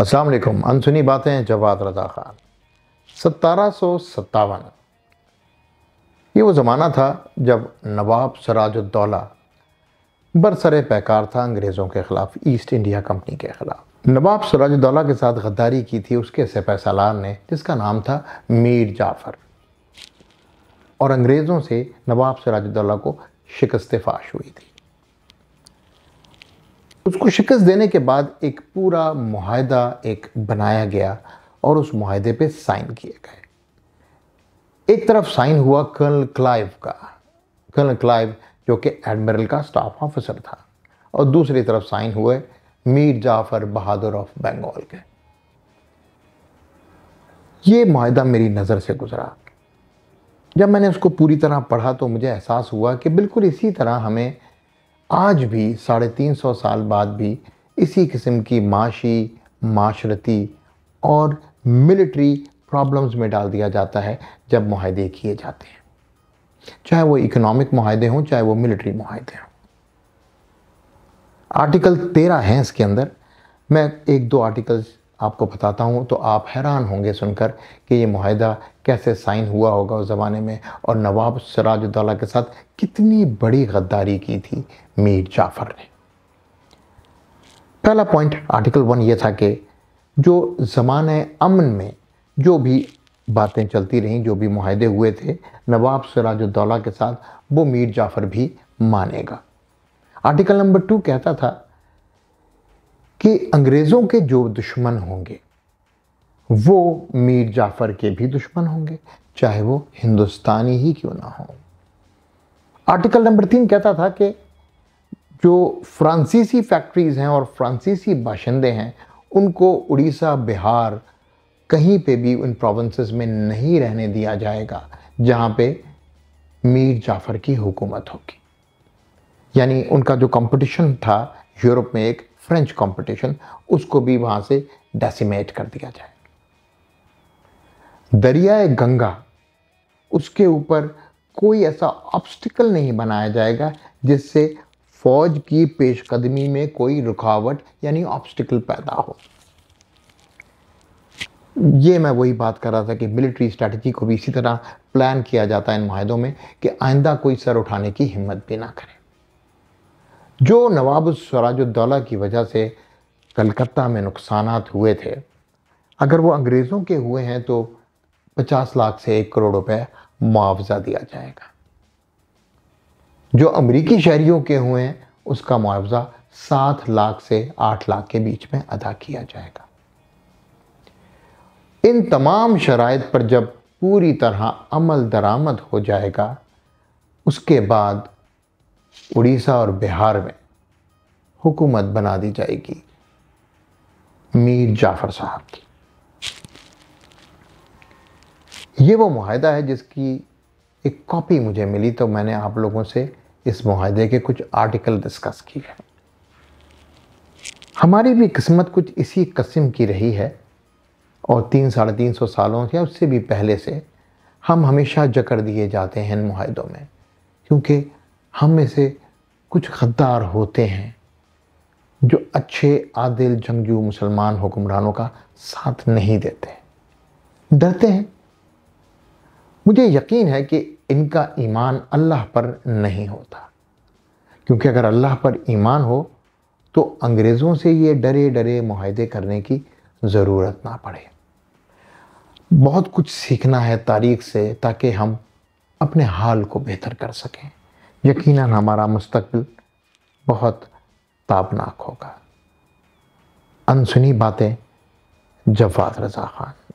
असलम अनसुनी बातें जवाद रजा ख़ान सतारह सौ सत्तावन ये वो ज़माना था जब नवाब सराजुद्दौला बरसर पैकार था अंग्रेज़ों के ख़िलाफ़ ईस्ट इंडिया कंपनी के ख़िलाफ़ नवाब सराजुद्दौला के साथ गद्दारी की थी उसके सिपह सालार ने जिसका नाम था मीर जाफ़र और अंग्रेज़ों से नवाब सराजुद्दौला को शिकस्त फाश हुई थी उसको शिकस्त देने के बाद एक पूरा माहदा एक बनाया गया और उस माहदे पे साइन किए गए एक तरफ साइन हुआ कर्नल क्लाइव का कर्नल क्लाइव जो कि एडमिरल का स्टाफ ऑफिसर था और दूसरी तरफ साइन हुए मीर जाफर बहादुर ऑफ बंगाल के ये माहदा मेरी नज़र से गुजरा जब मैंने उसको पूरी तरह पढ़ा तो मुझे एहसास हुआ कि बिल्कुल इसी तरह हमें आज भी साढ़े तीन सौ साल बाद भी इसी किस्म की माशी माशरती और मिलिट्री प्रॉब्लम्स में डाल दिया जाता है जब माहदे किए जाते हैं चाहे वो इकोनॉमिक माहदे हों चाहे वो मिलिट्री माहदे हों आर्टिकल तेरह हैं इसके अंदर मैं एक दो आर्टिकल्स आपको बताता हूँ तो आप हैरान होंगे सुनकर कि ये माहिदा कैसे साइन हुआ होगा उस ज़माने में और नवाब सराजुद्दौला के साथ कितनी बड़ी गद्दारी की थी मीर जाफ़र ने पहला पॉइंट आर्टिकल वन ये था कि जो ज़मान अमन में जो भी बातें चलती रहीं जो भी माहदे हुए थे नवाब सराजुद्दौला के साथ वो मीर जाफ़र भी मानेगा आर्टिकल नंबर टू कहता था कि अंग्रेज़ों के जो दुश्मन होंगे वो मीर जाफ़र के भी दुश्मन होंगे चाहे वो हिंदुस्तानी ही क्यों ना हो आर्टिकल नंबर तीन कहता था कि जो फ्रांसीसी फैक्ट्रीज़ हैं और फ्रांसीसी बाशिंदे हैं उनको उड़ीसा बिहार कहीं पे भी उन प्रोविंसेस में नहीं रहने दिया जाएगा जहां पे मीर जाफ़र की हुकूमत होगी यानी उनका जो कंपटीशन था यूरोप में एक फ्रेंच कंपटीशन उसको भी वहाँ से डेसिमेट कर दिया जाए दरियाए गंगा उसके ऊपर कोई ऐसा ऑब्स्टिकल नहीं बनाया जाएगा जिससे फौज की पेशकदमी में कोई रुकावट यानी ऑब्स्टिकल पैदा हो ये मैं वही बात कर रहा था कि मिलिट्री स्ट्रेटजी को भी इसी तरह प्लान किया जाता है इन माहों में कि आइंदा कोई सर उठाने की हिम्मत भी ना करे जो नवाब स्वराजुद्दौला की वजह से कलकत्ता में नुकसान हुए थे अगर वो अंग्रेज़ों के हुए हैं तो 50 लाख से एक करोड़ रुपए मुआवजा दिया जाएगा जो अमरीकी शहरीों के हुए हैं उसका मुआवजा सात लाख से आठ लाख के बीच में अदा किया जाएगा इन तमाम शराइ पर जब पूरी तरह अमल दरामद हो जाएगा उसके बाद उड़ीसा और बिहार में हुकूमत बना दी जाएगी मीर जाफर साहब की ये वो माहदा है जिसकी एक कॉपी मुझे मिली तो मैंने आप लोगों से इस माहदे के कुछ आर्टिकल डिस्कस किए हैं हमारी भी किस्मत कुछ इसी कस्म की रही है और तीन साढ़े तीन सौ सालों से उससे भी पहले से हम हमेशा जकड़ दिए जाते हैं इन माहिदों में क्योंकि हम में से कुछ गद्दार होते हैं जो अच्छे आदिल जंगजू मुसलमान हुक्मरानों का साथ नहीं देते डरते हैं मुझे यकीन है कि इनका ईमान अल्लाह पर नहीं होता क्योंकि अगर अल्लाह पर ईमान हो तो अंग्रेज़ों से ये डरे डरे माहे करने की ज़रूरत ना पड़े बहुत कुछ सीखना है तारीख से ताकि हम अपने हाल को बेहतर कर सकें यकीनन हमारा मुस्तबिल बहुत ताबनाक होगा अनसुनी बातें जवाद रज़ा ख़ान